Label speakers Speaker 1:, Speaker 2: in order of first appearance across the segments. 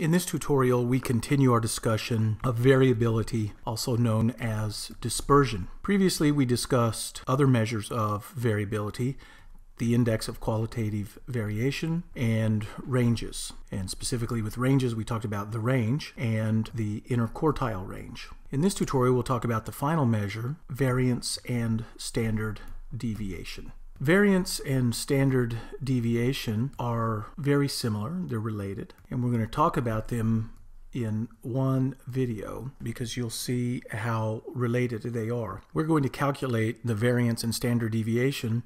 Speaker 1: In this tutorial, we continue our discussion of variability, also known as dispersion. Previously, we discussed other measures of variability, the index of qualitative variation, and ranges. And specifically with ranges, we talked about the range and the interquartile range. In this tutorial, we'll talk about the final measure, variance and standard deviation. Variance and standard deviation are very similar, they're related, and we're going to talk about them in one video because you'll see how related they are. We're going to calculate the variance and standard deviation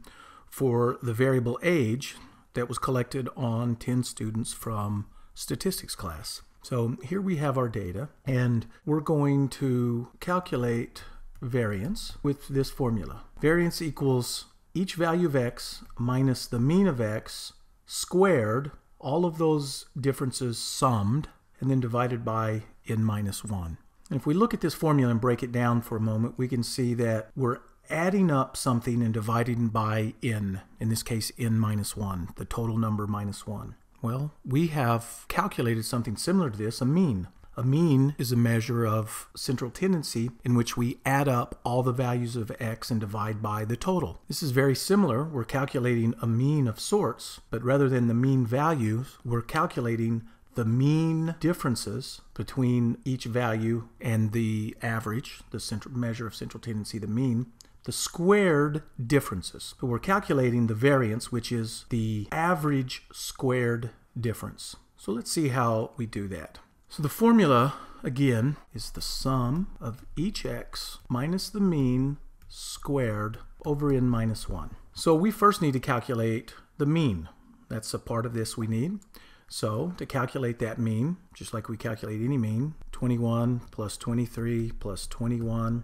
Speaker 1: for the variable age that was collected on 10 students from statistics class. So here we have our data and we're going to calculate variance with this formula. Variance equals each value of x minus the mean of x squared, all of those differences summed, and then divided by n minus 1. And if we look at this formula and break it down for a moment, we can see that we're adding up something and dividing by n, in this case n minus 1, the total number minus 1. Well, we have calculated something similar to this, a mean. A mean is a measure of central tendency in which we add up all the values of x and divide by the total. This is very similar. We're calculating a mean of sorts, but rather than the mean values, we're calculating the mean differences between each value and the average, the central measure of central tendency, the mean, the squared differences. So we're calculating the variance, which is the average squared difference. So let's see how we do that. So the formula, again, is the sum of each x minus the mean squared over n minus 1. So we first need to calculate the mean. That's a part of this we need. So to calculate that mean, just like we calculate any mean, 21 plus 23 plus 21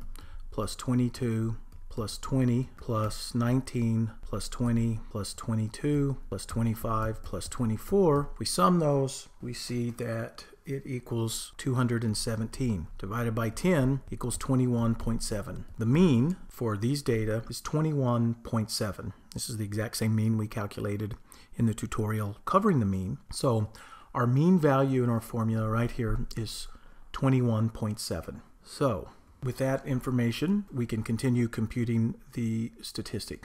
Speaker 1: plus 22 plus 20 plus 19 plus 20 plus 22 plus 25 plus 24. we sum those, we see that it equals 217. Divided by 10 equals 21.7. The mean for these data is 21.7. This is the exact same mean we calculated in the tutorial covering the mean. So our mean value in our formula right here is 21.7. So with that information, we can continue computing the statistic.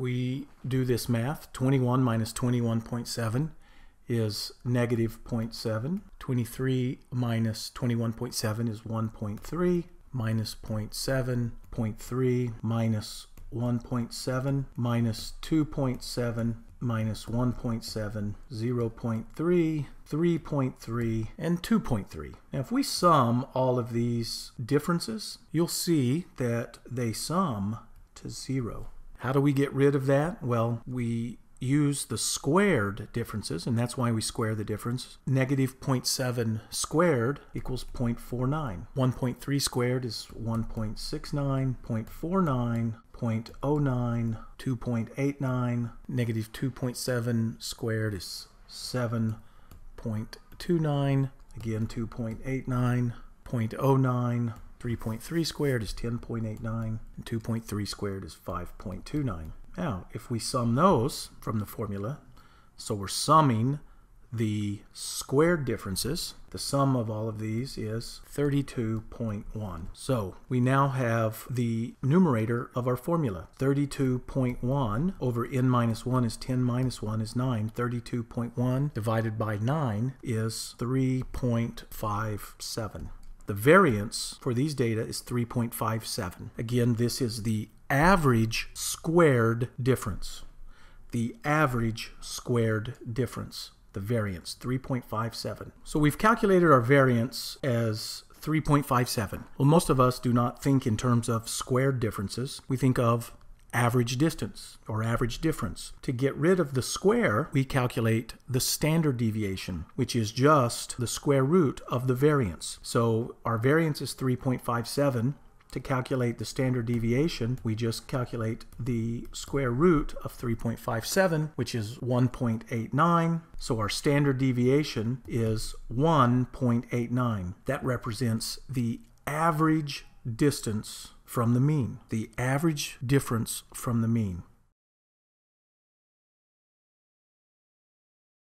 Speaker 1: we do this math, 21 minus 21.7 is negative 0.7. 23 minus 21.7 is 1.3 minus 0.7, 0.3 minus 1.7 minus 2.7 minus 1.7, 0.3, 3.3, and 2.3. Now if we sum all of these differences, you'll see that they sum to zero. How do we get rid of that? Well, we use the squared differences, and that's why we square the difference. Negative 0.7 squared equals 0.49. 1.3 squared is 1.69, 0.49, 0.09, 2.89, negative 2.7 squared is 7.29, again 2.89, 0.09, 3.3 squared is 10.89, and 2.3 squared is 5.29. Now, if we sum those from the formula, so we're summing the squared differences. The sum of all of these is 32.1. So we now have the numerator of our formula. 32.1 over n minus 1 is 10 minus 1 is 9. 32.1 divided by 9 is 3.57. The variance for these data is 3.57. Again, this is the average squared difference. The average squared difference, the variance, 3.57. So we've calculated our variance as 3.57. Well, most of us do not think in terms of squared differences. We think of average distance or average difference. To get rid of the square, we calculate the standard deviation, which is just the square root of the variance. So our variance is 3.57. To calculate the standard deviation, we just calculate the square root of 3.57, which is 1.89. So our standard deviation is 1.89. That represents the average distance from the mean, the average difference from the mean.